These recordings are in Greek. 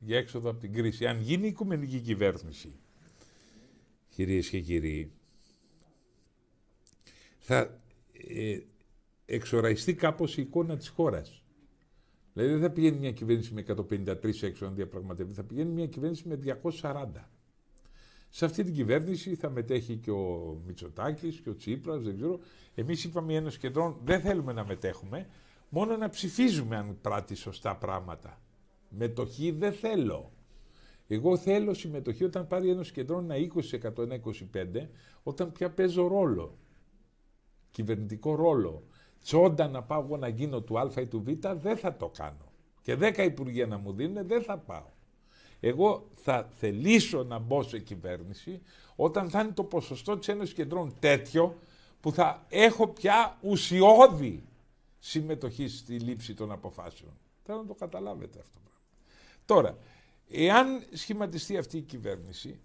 για έξοδο από την κρίση. Αν γίνει η οικουμενική κυβέρνηση, κυρίες και κύριοι, θα ε, εξοραϊστεί κάπως η εικόνα της χώρας. Δηλαδή δεν θα πηγαίνει μια κυβέρνηση με 153 έξοδα να θα πηγαίνει μια κυβέρνηση με 240. Σε αυτή την κυβέρνηση θα μετέχει και ο Μητσοτάκης και ο Τσίπρας, δεν ξέρω. Εμείς είπαμε ένα Κεντρών δεν θέλουμε να μετέχουμε, μόνο να ψηφίζουμε αν πράττει σωστά πράγματα. Μετοχή δεν θέλω. Εγώ θέλω συμμετοχή όταν πάρει ένας κεντρό ένα 20%, ένα 25%, όταν πια παίζω ρόλο. Κυβερνητικό ρόλο. Τσόντα να πάω εγώ να γίνω του Α ή του Β, δεν θα το κάνω. Και 10 υπουργεία να μου δίνουν, δεν θα πάω. Εγώ θα θελήσω να μπω σε κυβέρνηση όταν θα είναι το ποσοστό της Ένωσης Κεντρών τέτοιο που θα έχω πια ουσιώδη συμμετοχή στη λήψη των αποφάσεων. Θέλω να το καταλάβετε αυτό. Τώρα, εάν σχηματιστεί αυτή η κυβέρνηση,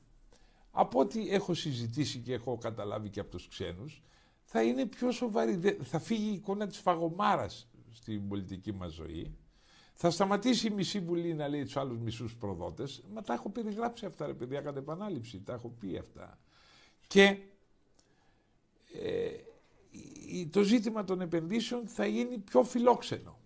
από ό,τι έχω συζητήσει και έχω καταλάβει και από τους ξένους, θα είναι πιο σοβαρή. Θα φύγει η εικόνα της φαγομάρας στην πολιτική μας ζωή. Θα σταματήσει η μισή βουλή να λέει τους άλλους μισούς προδότες. Μα τα έχω περιγράψει αυτά, ρε παιδιά, κατά επανάληψη. Τα έχω πει αυτά. Και ε, το ζήτημα των επενδύσεων θα γίνει πιο φιλόξενο.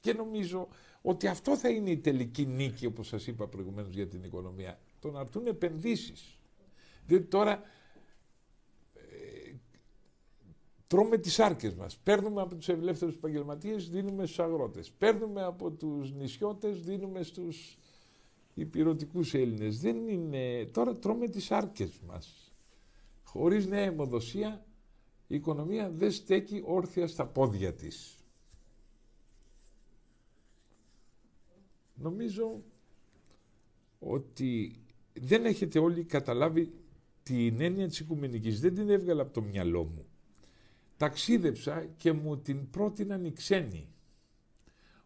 Και νομίζω ότι αυτό θα είναι η τελική νίκη, όπως σας είπα προηγουμένως για την οικονομία, το να έρθουν επενδύσεις. Διότι τώρα ε, τρώμε τις άρκες μας. Παίρνουμε από τους ευλεύθερους επαγγελματίες, δίνουμε στους αγρότες. Παίρνουμε από τους νησιώτες, δίνουμε στους υπηρετικούς Έλληνες. Δεν είναι... Τώρα τρώμε τις άρκες μας. Χωρίς νέα αιμοδοσία, η οικονομία δεν στέκει όρθια στα πόδια της. Νομίζω ότι δεν έχετε όλοι καταλάβει την έννοια της οικουμενικής. Δεν την έβγαλα από το μυαλό μου. Ταξίδεψα και μου την πρότειναν οι ξένοι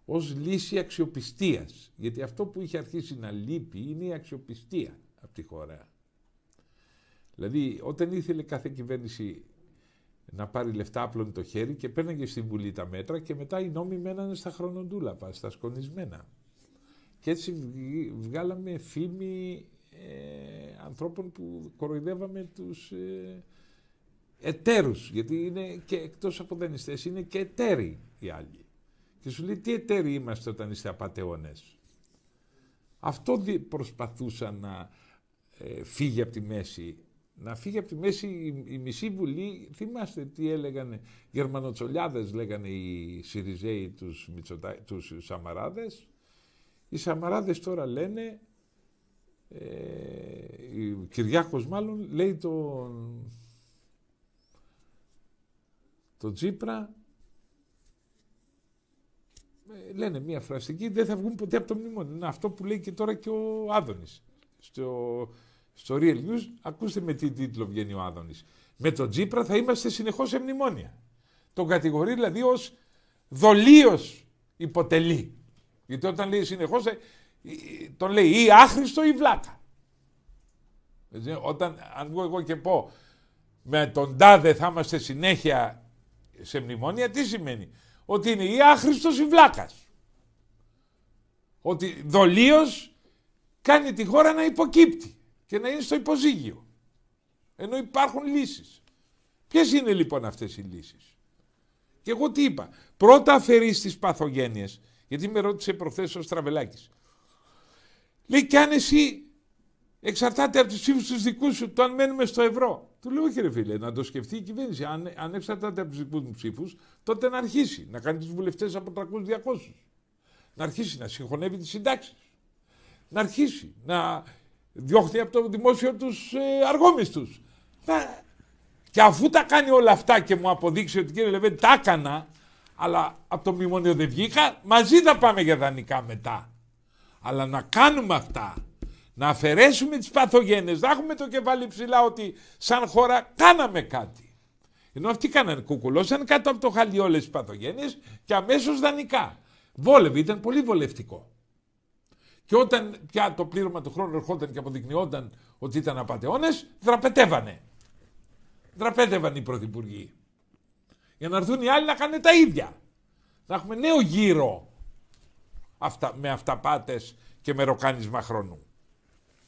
ως λύση αξιοπιστίας. Γιατί αυτό που είχε αρχίσει να λείπει είναι η αξιοπιστία από τη χώρα. Δηλαδή όταν ήθελε κάθε κυβέρνηση να πάρει λεφτά απλώνει το χέρι και παίρναγε στην Βουλή τα μέτρα και μετά οι νόμοι μένανε στα χρονοτούλαπα, στα σκονισμένα. Και έτσι βγάλαμε φήμη ε, ανθρώπων που κοροϊδεύαμε τους ε, εταίρους, γιατί είναι και εκτός από δανειστές, είναι και εταίροι οι άλλοι. Και σου λέει τι εταίροι είμαστε όταν είστε απατεώνες. Αυτό προσπαθούσα να ε, φύγει από τη μέση. Να φύγει από τη μέση η, μισή βουλή, θυμάστε τι έλεγαν, γερμανοτσολιάδες λέγανε οι Σιριζέοι τους, τους Σαμαράδες, οι Σαμαράδες τώρα λένε, ε, ο Κυριάκος μάλλον λέει τον, τον Τζίπρα, ε, λένε μία φραστική, δεν θα βγουν ποτέ από το μνημόνιο. Είναι αυτό που λέει και τώρα και ο Άδωνης. Στο, στο Real News, ακούστε με τι τίτλο βγαίνει ο Άδωνης. Με τον Τζίπρα θα είμαστε συνεχώς σε μνημόνια. Τον κατηγορεί δηλαδή ως δολίος υποτελεί. Γιατί όταν λέει συνεχώς, ε, ε, τον λέει ή άχρηστο ή βλάκα. όταν, αν βγω εγώ και πω με τον τάδε θα είμαστε συνέχεια σε μνημόνια, τι σημαίνει. Ότι είναι ή άχρηστος ή βλακα Ότι δολίως κάνει τη χώρα να υποκύπτει και να είναι στο υποζύγιο. Ενώ υπάρχουν λύσεις. Ποιες είναι λοιπόν αυτές οι λύσεις. Και εγώ τι είπα. Πρώτα αφαιρείς τις παθογένειες γιατί με ρώτησε προχθές ο Στραβελάκης. Λέει, και αν εσύ εξαρτάται από τους ψήφους τους δικούς σου, το αν μένουμε στο ευρώ. Του λέω, κύριε φίλε, να το σκεφτεί η κυβέρνηση. Αν, αν εξαρτάται από τους δικούς μου ψήφους, τότε να αρχίσει να κάνει τους βουλευτές από 300-200. Να αρχίσει να συγχωνεύει τις συντάξεις. Να αρχίσει να διώχνει από το δημόσιο τους ε, Και αφού τα κάνει όλα αυτά και μου αποδείξει ότι κύριε Λεβέν τα έκανα, αλλά από το μνημόνιο δεν βγήκα. Μαζί θα πάμε για δανεικά μετά. Αλλά να κάνουμε αυτά. Να αφαιρέσουμε τις παθογένειες. Να έχουμε το κεφάλι ψηλά ότι σαν χώρα κάναμε κάτι. Ενώ αυτοί κάνανε κουκουλώσαν κάτω από το χαλί όλες τις παθογένειες και αμέσως δανεικά. Βόλευε, ήταν πολύ βολευτικό. Και όταν πια το πλήρωμα του χρόνου ερχόταν και αποδεικνυόταν ότι ήταν απαταιώνες, δραπετεύανε. Δραπέτευαν οι πρωθυπουργοί για να έρθουν οι άλλοι να κάνουν τα ίδια. Να έχουμε νέο γύρο αυτά, με αυταπάτες και με ροκάνισμα χρόνου.